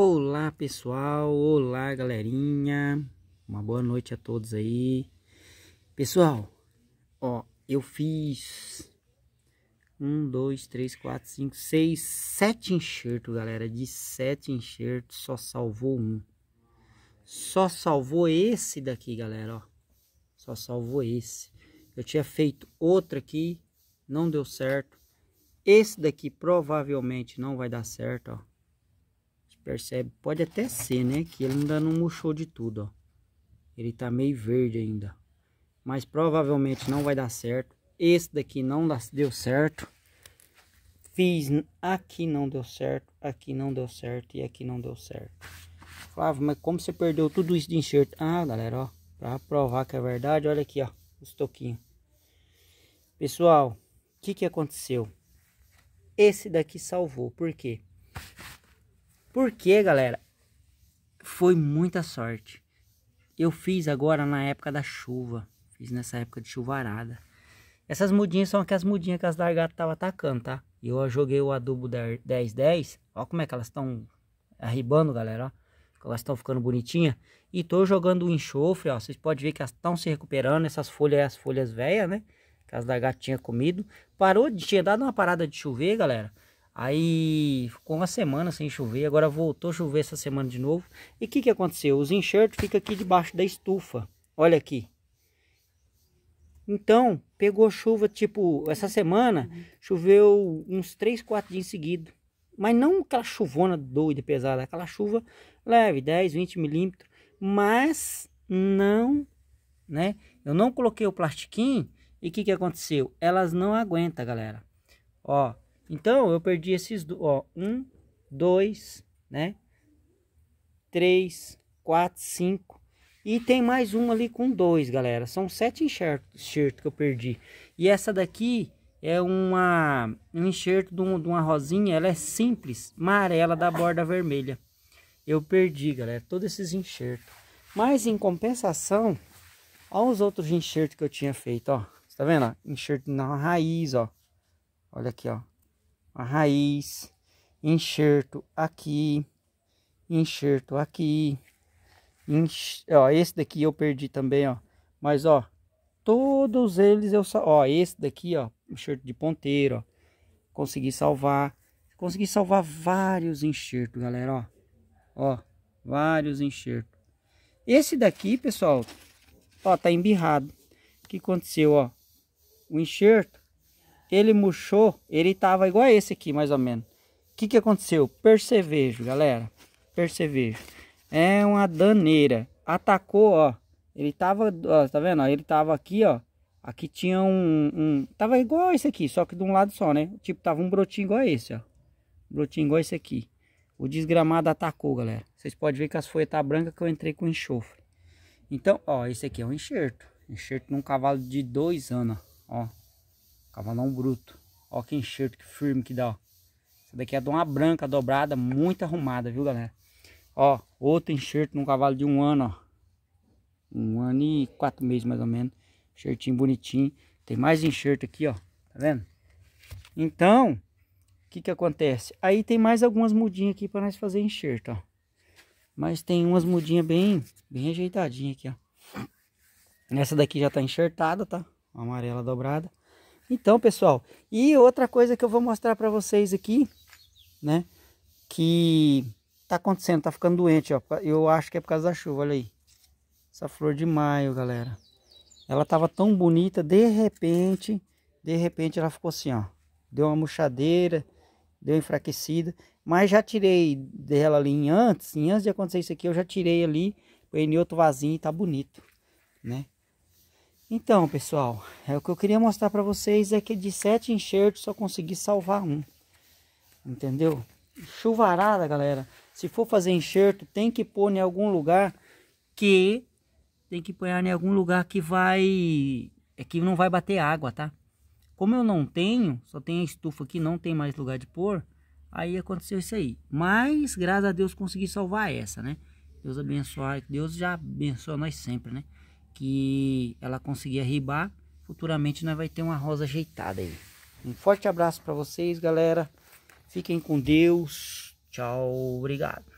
Olá pessoal, olá galerinha, uma boa noite a todos aí. Pessoal, ó, eu fiz um, dois, três, quatro, cinco, seis, sete enxertos, galera. De sete enxertos só salvou um. Só salvou esse daqui, galera, ó. Só salvou esse. Eu tinha feito outro aqui, não deu certo. Esse daqui provavelmente não vai dar certo, ó Percebe? Pode até ser, né? Que ele ainda não murchou de tudo, ó. Ele tá meio verde ainda. Mas provavelmente não vai dar certo. Esse daqui não deu certo. Fiz aqui não deu certo, aqui não deu certo e aqui não deu certo. Flávio, mas como você perdeu tudo isso de enxerto? Ah, galera, ó. Pra provar que é verdade, olha aqui, ó. Os toquinhos. Pessoal, o que que aconteceu? Esse daqui salvou. Por quê? Porque, galera, foi muita sorte. Eu fiz agora na época da chuva. Fiz nessa época de chuvarada. Essas mudinhas são aquelas mudinhas que as largatas estavam atacando, tá? E eu joguei o adubo da 1010. Er, ó como é que elas estão arribando, galera, ó. Elas estão ficando bonitinhas. E tô jogando o enxofre, ó. Vocês podem ver que elas estão se recuperando. Essas folhas as folhas velhas, né? Que as largatas tinham comido. Parou de... Tinha dado uma parada de chover, galera. Aí ficou uma semana sem chover, agora voltou a chover essa semana de novo. E o que, que aconteceu? Os enxertos ficam aqui debaixo da estufa. Olha aqui. Então, pegou chuva, tipo, essa semana choveu uns 3, 4 dias seguidos. Mas não aquela chuvona doida, pesada, aquela chuva leve, 10, 20 milímetros. Mas não, né? Eu não coloquei o plastiquinho e o que, que aconteceu? Elas não aguentam, galera. Ó, então, eu perdi esses, ó, um, dois, né? Três, quatro, cinco. E tem mais um ali com dois, galera. São sete enxertos, enxerto que eu perdi. E essa daqui é uma, um enxerto de, um, de uma rosinha. Ela é simples, amarela, da borda vermelha. Eu perdi, galera, todos esses enxertos. Mas, em compensação, olha os outros enxertos que eu tinha feito, ó. Tá vendo? Enxerto na raiz, ó. Olha aqui, ó a raiz, enxerto aqui, enxerto aqui. Enx... Ó, esse daqui eu perdi também, ó. Mas, ó, todos eles eu... só Ó, esse daqui, ó, enxerto de ponteiro, ó. Consegui salvar. Consegui salvar vários enxertos, galera, ó. Ó, vários enxertos. Esse daqui, pessoal, ó, tá embirrado. O que aconteceu, ó? O enxerto ele murchou, ele tava igual a esse aqui, mais ou menos. O que que aconteceu? Percevejo, galera. Percevejo. É uma daneira. Atacou, ó. Ele tava, ó, tá vendo? Ele tava aqui, ó. Aqui tinha um, um... Tava igual a esse aqui, só que de um lado só, né? Tipo, tava um brotinho igual a esse, ó. brotinho igual a esse aqui. O desgramado atacou, galera. Vocês podem ver que as folhas tá branca que eu entrei com enxofre. Então, ó, esse aqui é um enxerto. Enxerto num cavalo de dois anos, ó cavalão bruto. Ó que enxerto, que firme que dá, ó. Essa daqui é de uma branca dobrada, muito arrumada, viu, galera? Ó, outro enxerto num cavalo de um ano, ó. Um ano e quatro meses, mais ou menos. Enxertinho bonitinho. Tem mais enxerto aqui, ó. Tá vendo? Então, o que que acontece? Aí tem mais algumas mudinhas aqui para nós fazer enxerto, ó. Mas tem umas mudinhas bem, bem ajeitadinhas aqui, ó. Essa daqui já tá enxertada, tá? Amarela dobrada. Então, pessoal, e outra coisa que eu vou mostrar para vocês aqui, né? Que tá acontecendo, tá ficando doente, ó. Eu acho que é por causa da chuva, olha aí. Essa flor de maio, galera. Ela tava tão bonita, de repente, de repente ela ficou assim, ó. Deu uma murchadeira, deu enfraquecida. Mas já tirei dela ali em antes, em antes de acontecer isso aqui, eu já tirei ali, põe outro vasinho e tá bonito, né? Então, pessoal, é o que eu queria mostrar para vocês é que de sete enxertos só consegui salvar um. Entendeu? Chuvarada, galera. Se for fazer enxerto, tem que pôr em algum lugar que tem que pôr em algum lugar que vai é que não vai bater água, tá? Como eu não tenho, só tem a estufa aqui, não tem mais lugar de pôr, aí aconteceu isso aí. Mas graças a Deus consegui salvar essa, né? Deus abençoe, Deus já abençoa nós sempre, né? que ela conseguir arribar, futuramente nós vai ter uma rosa ajeitada aí. Um forte abraço para vocês, galera. Fiquem com Deus. Tchau, obrigado.